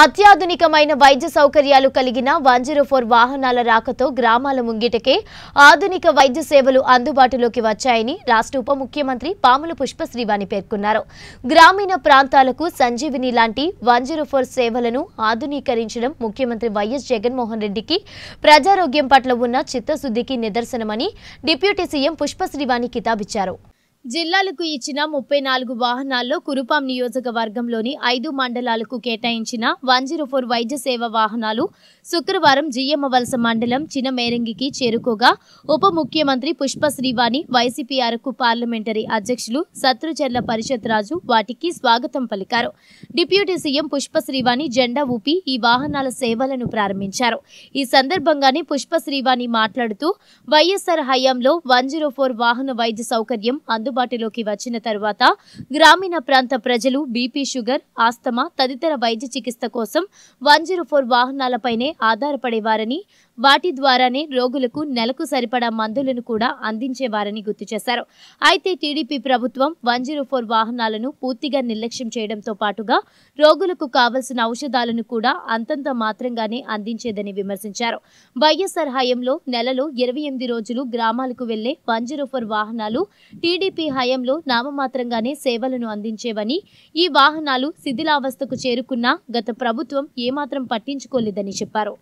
అత్యాధునికమైన వైద్య సౌకర్యాలు కలిగిన వన్ జీరో ఫోర్ వాహనాల రాకతో గ్రామాల ముంగిటకే ఆధునిక వైద్య సేవలు అందుబాటులోకి వచ్చాయని రాష్ట్ర ఉప ముఖ్యమంత్రి పాముల పుష్ప శ్రీవాణి పేర్కొన్నారు గ్రామీణ ప్రాంతాలకు సంజీవిని లాంటి వన్ జీరో ఫోర్ సేవలను ఆధునీకరించడం ముఖ్యమంత్రి వైఎస్ జగన్మోహన్ రెడ్డికి ప్రజారోగ్యం పట్ల ఉన్న చిత్తశుద్ధికి నిదర్శనమని డిప్యూటీ సీఎం పుష్పశ్రీవాణి కితాబిచ్చారు జిల్లాలకు ఇచ్చిన ముప్పై నాలుగు వాహనాల్లో కురుపాం నియోజకవర్గంలోని ఐదు మండలాలకు కేటాయించిన వన్ జీరో ఫోర్ వైద్య సేవ వాహనాలు శుక్రవారం జియ్యమ్మవలస మండలం చిన్నమేరంగికి చేరుకోగా ఉప ముఖ్యమంత్రి పుష్ప శ్రీవాణి వైసీపీ అరకు పార్లమెంటరీ అధ్యక్షులు శత్రుచర్ల పరిషత్ రాజు వాటికి స్వాగతం పలికారు డిప్యూటీ సీఎం పుష్ప శ్రీవాణి జెండా ఊపి ఈ వాహనాల సేవలను ప్రారంభించారు ఈ సందర్భంగానే పుష్ప శ్రీవాణి మాట్లాడుతూ వైఎస్ఆర్ హయాంలో వన్ జీరో ఫోర్ వాహన వైద్య సౌకర్యం అందు అందుబాటులోకి వచ్చిన తర్వాత గ్రామీణ ప్రాంత ప్రజలు బీపీ షుగర్ ఆస్తమా తదితర వైద్య చికిత్స కోసం వన్ జీరో ఫోర్ వాహనాలపైనే ఆధారపడేవారని వాటి ద్వారానే రోగులకు నెలకు సరిపడా మందులను కూడా అందించేవారని గుర్తు చేశారు అయితే టీడీపీ ప్రభుత్వం వన్ జీరో ఫోర్ వాహనాలను పూర్తిగా నిర్లక్ష్యం చేయడంతో పాటుగా రోగులకు కావలసిన ఔషధాలను కూడా అంతంత మాత్రంగానే అందించేదని విమర్శించారు వైఎస్ఆర్ హయంలో నెలలో ఇరవై ఎనిమిది రోజులు గ్రామాలకు వెళ్లే వన్ జీరో ఫోర్ వాహనాలు టీడీపీ హయంలో నామమాత్రంగానే సేవలను అందించేవని ఈ వాహనాలు శిథిలావస్థకు చేరుకున్నా గత ప్రభుత్వం ఏమాత్రం పట్టించుకోలేదని చెప్పారు